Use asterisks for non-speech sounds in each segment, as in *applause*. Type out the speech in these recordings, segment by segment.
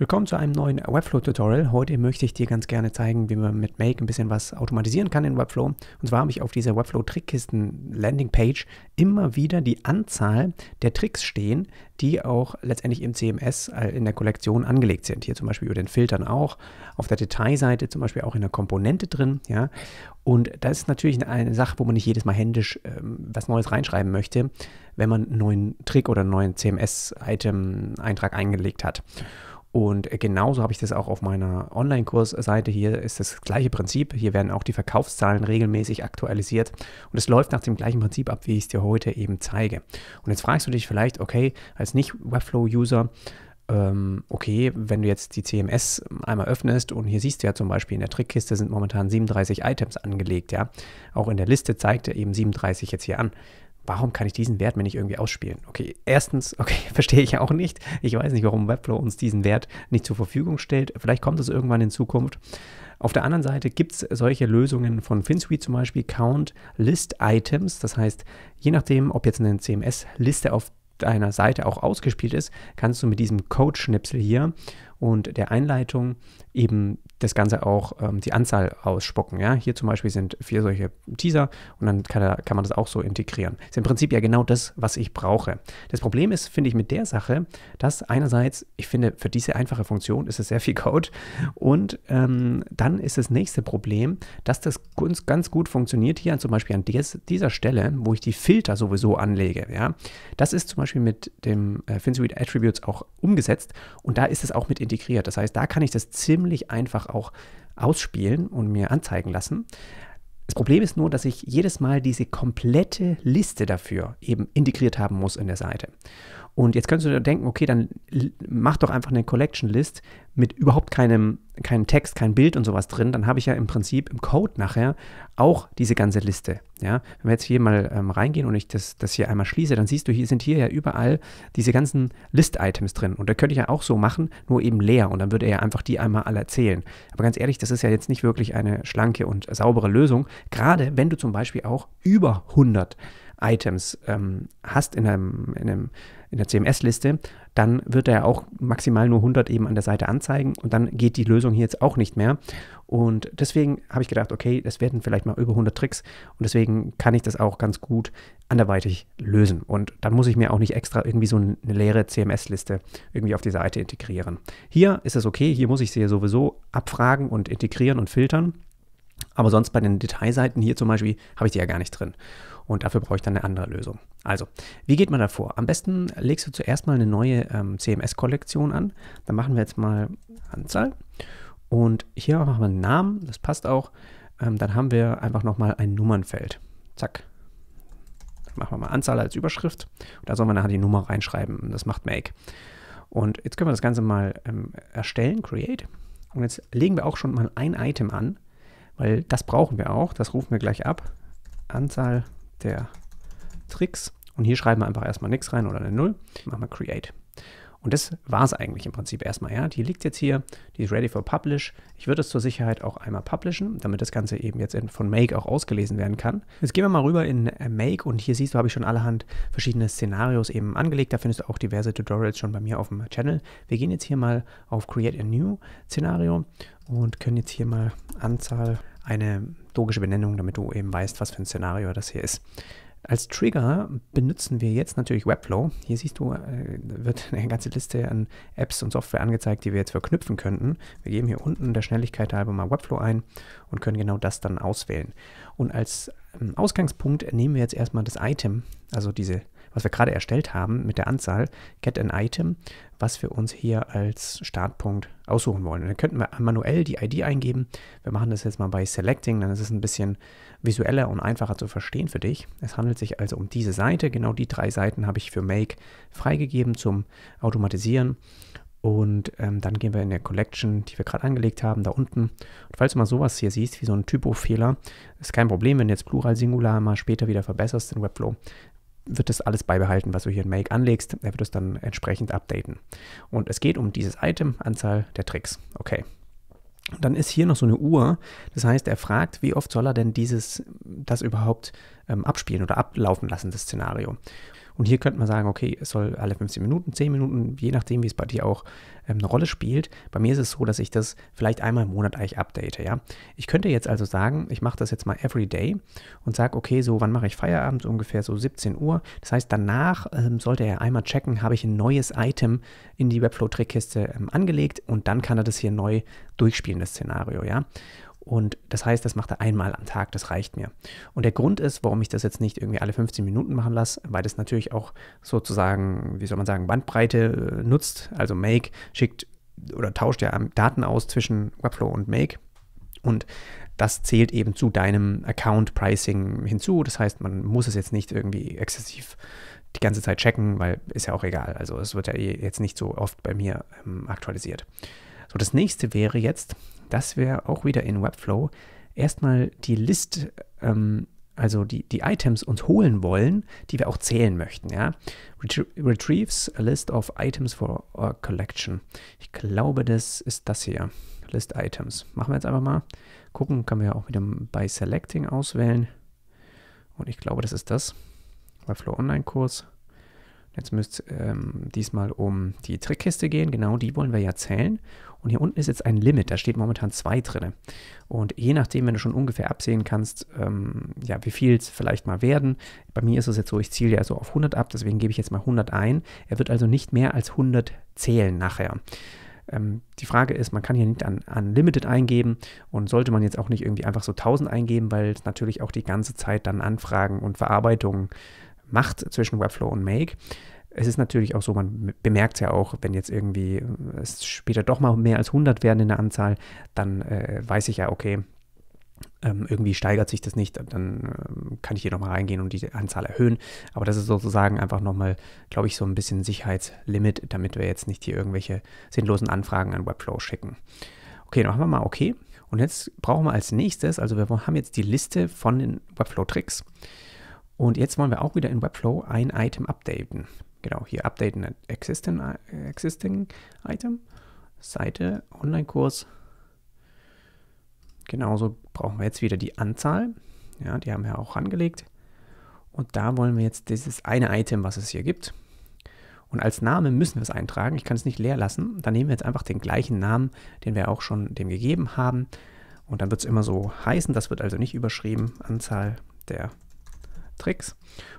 Willkommen zu einem neuen Webflow-Tutorial. Heute möchte ich dir ganz gerne zeigen, wie man mit Make ein bisschen was automatisieren kann in Webflow. Und zwar habe ich auf dieser Webflow-Trickkisten-Landing-Page immer wieder die Anzahl der Tricks stehen, die auch letztendlich im CMS äh, in der Kollektion angelegt sind. Hier zum Beispiel über den Filtern auch, auf der Detailseite zum Beispiel auch in der Komponente drin. Ja. Und das ist natürlich eine Sache, wo man nicht jedes Mal händisch ähm, was Neues reinschreiben möchte, wenn man einen neuen Trick oder einen neuen CMS-Item-Eintrag eingelegt hat. Und genauso habe ich das auch auf meiner Online-Kursseite. Hier ist das gleiche Prinzip. Hier werden auch die Verkaufszahlen regelmäßig aktualisiert. Und es läuft nach dem gleichen Prinzip ab, wie ich es dir heute eben zeige. Und jetzt fragst du dich vielleicht, okay, als Nicht-Webflow-User, ähm, okay, wenn du jetzt die CMS einmal öffnest und hier siehst du ja zum Beispiel in der Trickkiste sind momentan 37 Items angelegt, ja. Auch in der Liste zeigt er eben 37 jetzt hier an warum kann ich diesen Wert mir nicht irgendwie ausspielen? Okay, erstens, *laughs* okay, verstehe ich auch nicht. Ich weiß nicht, warum Webflow uns diesen Wert nicht zur Verfügung stellt. Vielleicht kommt es irgendwann in Zukunft. Auf der anderen Seite gibt es solche Lösungen von FinSuite zum Beispiel Count List Items. Das heißt, je nachdem, ob jetzt eine CMS-Liste auf deiner Seite auch ausgespielt ist, kannst du mit diesem Code-Schnipsel hier und der Einleitung eben das Ganze auch ähm, die Anzahl ausspucken. Ja? Hier zum Beispiel sind vier solche Teaser und dann kann, er, kann man das auch so integrieren. Ist im Prinzip ja genau das, was ich brauche. Das Problem ist, finde ich, mit der Sache, dass einerseits, ich finde, für diese einfache Funktion ist es sehr viel Code und ähm, dann ist das nächste Problem, dass das ganz, ganz gut funktioniert hier zum Beispiel an des, dieser Stelle, wo ich die Filter sowieso anlege. Ja? Das ist zum Beispiel mit dem äh, FinSuite Attributes auch umgesetzt und da ist es auch mit integriert. Das heißt, da kann ich das ziemlich ziemlich einfach auch ausspielen und mir anzeigen lassen. Das Problem ist nur, dass ich jedes Mal diese komplette Liste dafür eben integriert haben muss in der Seite. Und jetzt könntest du dir denken, okay, dann mach doch einfach eine Collection List mit überhaupt keinem, keinem Text, kein Bild und sowas drin. Dann habe ich ja im Prinzip im Code nachher auch diese ganze Liste. Ja, wenn wir jetzt hier mal ähm, reingehen und ich das, das hier einmal schließe, dann siehst du, hier sind hier ja überall diese ganzen List-Items drin. Und da könnte ich ja auch so machen, nur eben leer. Und dann würde er ja einfach die einmal alle erzählen. Aber ganz ehrlich, das ist ja jetzt nicht wirklich eine schlanke und saubere Lösung. Gerade wenn du zum Beispiel auch über 100 Items ähm, hast in einem, in einem in der CMS-Liste, dann wird er auch maximal nur 100 eben an der Seite anzeigen und dann geht die Lösung hier jetzt auch nicht mehr. Und deswegen habe ich gedacht, okay, das werden vielleicht mal über 100 Tricks und deswegen kann ich das auch ganz gut anderweitig lösen. Und dann muss ich mir auch nicht extra irgendwie so eine leere CMS-Liste irgendwie auf die Seite integrieren. Hier ist es okay, hier muss ich sie ja sowieso abfragen und integrieren und filtern. Aber sonst bei den Detailseiten hier zum Beispiel habe ich die ja gar nicht drin. Und dafür brauche ich dann eine andere Lösung. Also, wie geht man da vor? Am besten legst du zuerst mal eine neue ähm, CMS-Kollektion an. Dann machen wir jetzt mal Anzahl. Und hier machen wir einen Namen, das passt auch. Ähm, dann haben wir einfach nochmal ein Nummernfeld. Zack. Dann machen wir mal Anzahl als Überschrift. Und da soll man nachher die Nummer reinschreiben. Das macht Make. Und jetzt können wir das Ganze mal ähm, erstellen, Create. Und jetzt legen wir auch schon mal ein Item an weil das brauchen wir auch. Das rufen wir gleich ab. Anzahl der Tricks. Und hier schreiben wir einfach erstmal nichts rein oder eine Null. Machen wir Create. Und das war es eigentlich im Prinzip erstmal. Ja? Die liegt jetzt hier, die ist ready for publish. Ich würde es zur Sicherheit auch einmal publishen, damit das Ganze eben jetzt von Make auch ausgelesen werden kann. Jetzt gehen wir mal rüber in äh, Make und hier siehst du, habe ich schon allerhand verschiedene Szenarios eben angelegt. Da findest du auch diverse Tutorials schon bei mir auf dem Channel. Wir gehen jetzt hier mal auf Create a New Szenario und können jetzt hier mal Anzahl eine logische Benennung, damit du eben weißt, was für ein Szenario das hier ist. Als Trigger benutzen wir jetzt natürlich Webflow. Hier siehst du, äh, wird *laughs* eine ganze Liste an Apps und Software angezeigt, die wir jetzt verknüpfen könnten. Wir geben hier unten der Schnelligkeit halber mal Webflow ein und können genau das dann auswählen. Und als ähm, Ausgangspunkt nehmen wir jetzt erstmal das Item, also diese was wir gerade erstellt haben mit der Anzahl get an item, was wir uns hier als Startpunkt aussuchen wollen. Und dann könnten wir manuell die ID eingeben. Wir machen das jetzt mal bei Selecting, dann ist es ein bisschen visueller und einfacher zu verstehen für dich. Es handelt sich also um diese Seite. Genau die drei Seiten habe ich für Make freigegeben zum Automatisieren. Und ähm, dann gehen wir in der Collection, die wir gerade angelegt haben, da unten. Und falls du mal sowas hier siehst, wie so ein Typo-Fehler, ist kein Problem, wenn du jetzt Plural, Singular mal später wieder verbesserst in Webflow, wird das alles beibehalten, was du hier in Make anlegst. Er wird es dann entsprechend updaten. Und es geht um dieses Item, Anzahl der Tricks. Okay. Und dann ist hier noch so eine Uhr. Das heißt, er fragt, wie oft soll er denn dieses, das überhaupt ähm, abspielen oder ablaufen lassen, das Szenario. Und hier könnte man sagen, okay, es soll alle 15 Minuten, 10 Minuten, je nachdem, wie es bei dir auch ähm, eine Rolle spielt. Bei mir ist es so, dass ich das vielleicht einmal im Monat eigentlich update, ja. Ich könnte jetzt also sagen, ich mache das jetzt mal every day und sage, okay, so wann mache ich Feierabend? ungefähr so 17 Uhr. Das heißt, danach ähm, sollte er einmal checken, habe ich ein neues Item in die Webflow-Trickkiste ähm, angelegt und dann kann er das hier neu durchspielen, das Szenario, ja. Und das heißt, das macht er einmal am Tag, das reicht mir. Und der Grund ist, warum ich das jetzt nicht irgendwie alle 15 Minuten machen lasse, weil das natürlich auch sozusagen, wie soll man sagen, Bandbreite äh, nutzt. Also Make schickt oder tauscht ja Daten aus zwischen Webflow und Make. Und das zählt eben zu deinem Account Pricing hinzu. Das heißt, man muss es jetzt nicht irgendwie exzessiv die ganze Zeit checken, weil ist ja auch egal. Also es wird ja eh jetzt nicht so oft bei mir ähm, aktualisiert. So, das nächste wäre jetzt, dass wir auch wieder in Webflow erstmal die List, ähm, also die, die Items uns holen wollen, die wir auch zählen möchten. Ja? Retrieves a list of items for our collection. Ich glaube, das ist das hier. List Items. Machen wir jetzt einfach mal. Gucken, kann man ja auch wieder bei Selecting auswählen. Und ich glaube, das ist das. Webflow Online Kurs. Jetzt müsst ähm, diesmal um die Trickkiste gehen. Genau die wollen wir ja zählen. Und hier unten ist jetzt ein Limit. Da steht momentan 2 drin. Und je nachdem, wenn du schon ungefähr absehen kannst, ähm, ja, wie viel es vielleicht mal werden. Bei mir ist es jetzt so, ich ziele ja so auf 100 ab. Deswegen gebe ich jetzt mal 100 ein. Er wird also nicht mehr als 100 zählen nachher ähm, die Frage ist, man kann hier nicht an Unlimited eingeben und sollte man jetzt auch nicht irgendwie einfach so 1000 eingeben, weil es natürlich auch die ganze Zeit dann Anfragen und Verarbeitungen macht zwischen Webflow und Make. Es ist natürlich auch so, man bemerkt es ja auch, wenn jetzt irgendwie äh, es später doch mal mehr als 100 werden in der Anzahl, dann äh, weiß ich ja, okay, ähm, irgendwie steigert sich das nicht, dann ähm, kann ich hier nochmal reingehen und die Anzahl erhöhen. Aber das ist sozusagen einfach nochmal, glaube ich, so ein bisschen Sicherheitslimit, damit wir jetzt nicht hier irgendwelche sinnlosen Anfragen an Webflow schicken. Okay, machen wir mal okay. Und jetzt brauchen wir als nächstes, also wir haben jetzt die Liste von den Webflow-Tricks. Und jetzt wollen wir auch wieder in Webflow ein Item updaten. Genau, hier updaten existing, existing Item, Seite, Online-Kurs. Genauso brauchen wir jetzt wieder die Anzahl. Ja, die haben wir auch angelegt. Und da wollen wir jetzt dieses eine Item, was es hier gibt. Und als Name müssen wir es eintragen. Ich kann es nicht leer lassen. Dann nehmen wir jetzt einfach den gleichen Namen, den wir auch schon dem gegeben haben. Und dann wird es immer so heißen. Das wird also nicht überschrieben. Anzahl der Tricks.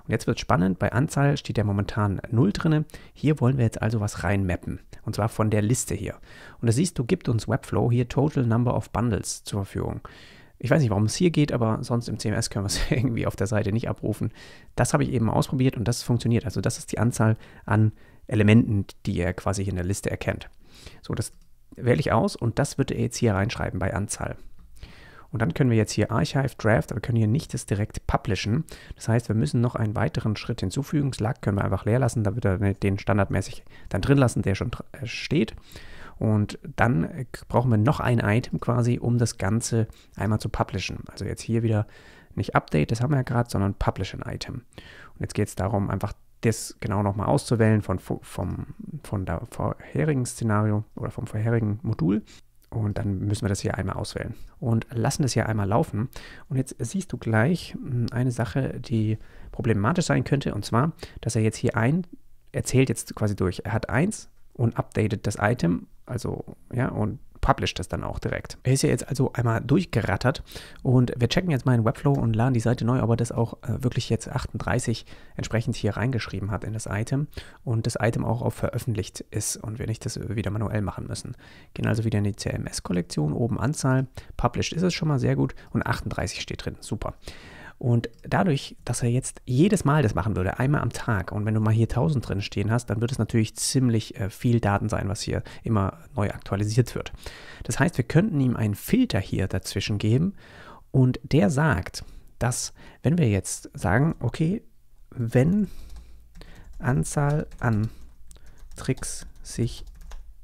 Und jetzt wird es spannend, bei Anzahl steht ja momentan 0 drin. Hier wollen wir jetzt also was reinmappen. Und zwar von der Liste hier. Und da siehst du, gibt uns Webflow hier Total Number of Bundles zur Verfügung. Ich weiß nicht, warum es hier geht, aber sonst im CMS können wir es *laughs* irgendwie auf der Seite nicht abrufen. Das habe ich eben ausprobiert und das funktioniert. Also das ist die Anzahl an Elementen, die er quasi in der Liste erkennt. So, das wähle ich aus und das wird er jetzt hier reinschreiben bei Anzahl. Und dann können wir jetzt hier Archive Draft, aber können hier nicht das direkt publishen. Das heißt, wir müssen noch einen weiteren Schritt hinzufügen. Slack können wir einfach leer lassen, da wird er ne, den standardmäßig dann drin lassen, der schon äh, steht. Und dann äh, brauchen wir noch ein Item quasi, um das Ganze einmal zu publishen. Also jetzt hier wieder nicht Update, das haben wir ja gerade, sondern Publish an Item. Und jetzt geht es darum, einfach das genau nochmal auszuwählen von, vom, von der vorherigen Szenario oder vom vorherigen Modul und dann müssen wir das hier einmal auswählen und lassen das hier einmal laufen. Und jetzt siehst du gleich hm, eine Sache, die problematisch sein könnte, und zwar, dass er jetzt hier ein, er zählt jetzt quasi durch, er hat eins und updatet das Item, also ja, und publish das dann auch direkt. Er ist ja jetzt also einmal durchgerattert und wir checken jetzt mal in Webflow und laden die Seite neu, ob er das auch äh, wirklich jetzt 38 entsprechend hier reingeschrieben hat in das Item und das Item auch auf veröffentlicht ist und wir nicht das wieder manuell machen müssen. Gehen also wieder in die CMS-Kollektion, oben Anzahl, published ist es schon mal sehr gut und 38 steht drin, super. Und dadurch, dass er jetzt jedes Mal das machen würde, einmal am Tag, und wenn du mal hier 1000 drin stehen hast, dann wird es natürlich ziemlich äh, viel Daten sein, was hier immer neu aktualisiert wird. Das heißt, wir könnten ihm einen Filter hier dazwischen geben und der sagt, dass wenn wir jetzt sagen, okay, wenn Anzahl an Tricks sich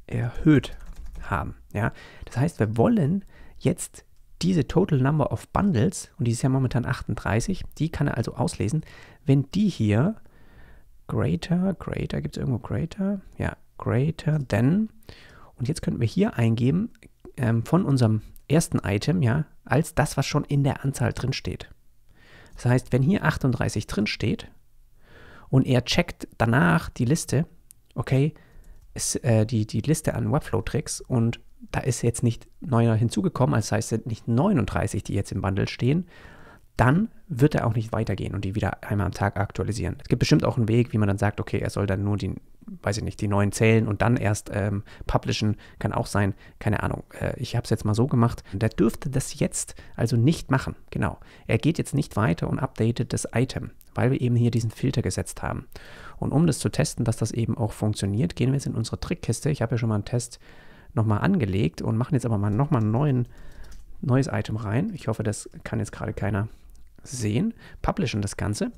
erhöht haben, ja, das heißt, wir wollen jetzt diese Total Number of Bundles, und die ist ja momentan 38, die kann er also auslesen, wenn die hier greater, greater, gibt es irgendwo greater? Ja, greater than. Und jetzt könnten wir hier eingeben ähm, von unserem ersten Item, ja, als das, was schon in der Anzahl drin steht. Das heißt, wenn hier 38 drin steht und er checkt danach die Liste, okay, ist, äh, die, die Liste an Webflow-Tricks und da ist jetzt nicht neuer hinzugekommen, als das heißt, sind nicht 39, die jetzt im Bundle stehen, dann wird er auch nicht weitergehen und die wieder einmal am Tag aktualisieren. Es gibt bestimmt auch einen Weg, wie man dann sagt, okay, er soll dann nur die, weiß ich nicht, die neuen zählen und dann erst ähm, publishen, kann auch sein, keine Ahnung. Äh, ich habe es jetzt mal so gemacht. Der dürfte das jetzt also nicht machen, genau. Er geht jetzt nicht weiter und updatet das Item, weil wir eben hier diesen Filter gesetzt haben. Und um das zu testen, dass das eben auch funktioniert, gehen wir jetzt in unsere Trickkiste. Ich habe ja schon mal einen Test nochmal angelegt und machen jetzt aber mal nochmal ein neues Item rein. Ich hoffe, das kann jetzt gerade keiner sehen. Publishen das Ganze.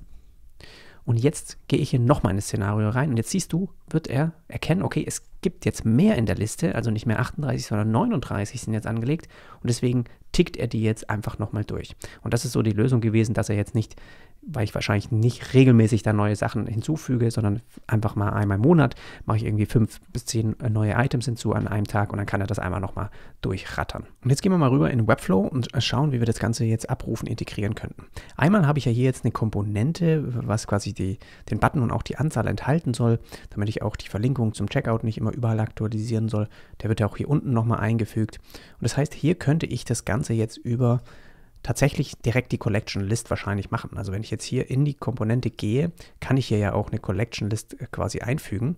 Und jetzt gehe ich hier nochmal in das Szenario rein. Und jetzt siehst du, wird er erkennen, okay, es gibt jetzt mehr in der Liste, also nicht mehr 38, sondern 39 sind jetzt angelegt und deswegen tickt er die jetzt einfach nochmal durch. Und das ist so die Lösung gewesen, dass er jetzt nicht, weil ich wahrscheinlich nicht regelmäßig da neue Sachen hinzufüge, sondern einfach mal einmal im Monat mache ich irgendwie fünf bis zehn äh, neue Items hinzu an einem Tag und dann kann er das einmal nochmal durchrattern. Und jetzt gehen wir mal rüber in Webflow und äh, schauen, wie wir das Ganze jetzt abrufen, integrieren könnten. Einmal habe ich ja hier jetzt eine Komponente, was quasi die, den Button und auch die Anzahl enthalten soll, damit ich auch die Verlinkung zum Checkout nicht immer mal überall aktualisieren soll. Der wird ja auch hier unten nochmal eingefügt. Und das heißt, hier könnte ich das Ganze jetzt über tatsächlich direkt die Collection List wahrscheinlich machen. Also wenn ich jetzt hier in die Komponente gehe, kann ich hier ja auch eine Collection List äh, quasi einfügen.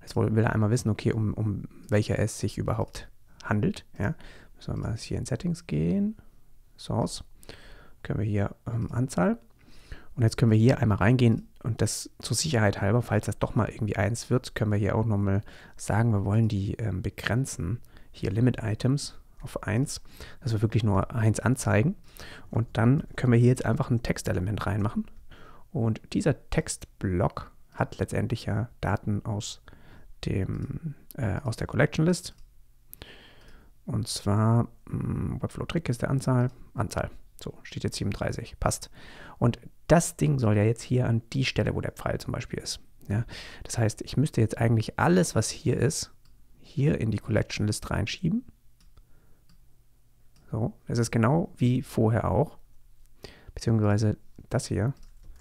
Jetzt will er einmal wissen, okay, um, um welcher es sich überhaupt handelt. Ja. Müssen wir mal hier in Settings gehen, Source, können wir hier ähm, Anzahl und jetzt können wir hier einmal reingehen und das zur Sicherheit halber, falls das doch mal irgendwie eins wird, können wir hier auch nochmal sagen, wir wollen die ähm, begrenzen. Hier Limit Items auf 1, dass wir wirklich nur 1 anzeigen. Und dann können wir hier jetzt einfach ein Textelement reinmachen. Und dieser Textblock hat letztendlich ja Daten aus, dem, äh, aus der Collection List. Und zwar hm, webflow der Anzahl, Anzahl. So, steht jetzt 37, passt. Und das Ding soll ja jetzt hier an die Stelle, wo der Pfeil zum Beispiel ist. Ja? Das heißt, ich müsste jetzt eigentlich alles, was hier ist, hier in die Collection List reinschieben. So, es ist genau wie vorher auch. Beziehungsweise das hier,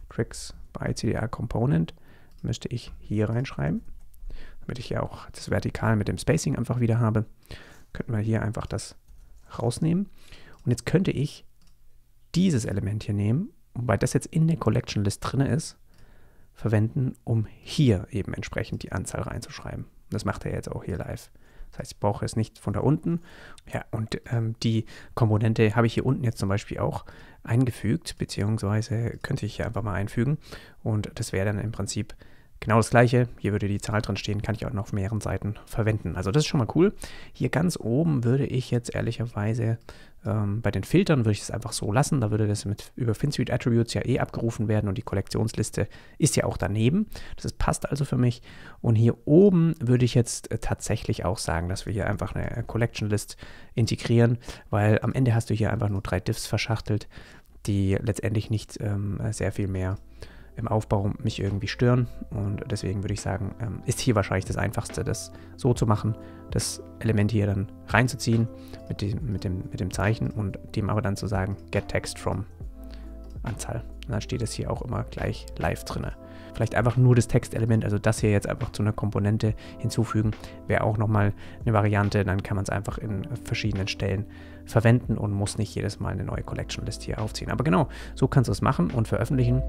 Tricks by CDR Component, müsste ich hier reinschreiben, damit ich ja auch das Vertikal mit dem Spacing einfach wieder habe. Könnten wir hier einfach das rausnehmen. Und jetzt könnte ich dieses Element hier nehmen weil das jetzt in der Collection List drin ist, verwenden, um hier eben entsprechend die Anzahl reinzuschreiben. Das macht er jetzt auch hier live. Das heißt, ich brauche es nicht von da unten. Ja, und ähm, die Komponente habe ich hier unten jetzt zum Beispiel auch eingefügt, beziehungsweise könnte ich hier einfach mal einfügen. Und das wäre dann im Prinzip Genau das gleiche, hier würde die Zahl drin stehen, kann ich auch noch auf mehreren Seiten verwenden. Also das ist schon mal cool. Hier ganz oben würde ich jetzt ehrlicherweise ähm, bei den Filtern würde ich es einfach so lassen. Da würde das mit über FinSuite Attributes ja eh abgerufen werden und die Kollektionsliste ist ja auch daneben. Das ist, passt also für mich. Und hier oben würde ich jetzt äh, tatsächlich auch sagen, dass wir hier einfach eine äh, Collection List integrieren, weil am Ende hast du hier einfach nur drei Diffs verschachtelt, die letztendlich nicht ähm, sehr viel mehr im Aufbau mich irgendwie stören. Und deswegen würde ich sagen, ähm, ist hier wahrscheinlich das Einfachste, das so zu machen, das Element hier dann reinzuziehen mit dem, mit dem, mit dem Zeichen und dem aber dann zu sagen, get text from Anzahl. Und dann steht es hier auch immer gleich live drin. Vielleicht einfach nur das Textelement, also das hier jetzt einfach zu einer Komponente hinzufügen, wäre auch nochmal eine Variante. Dann kann man es einfach in verschiedenen Stellen verwenden und muss nicht jedes Mal eine neue Collection List hier aufziehen. Aber genau, so kannst du es machen und veröffentlichen.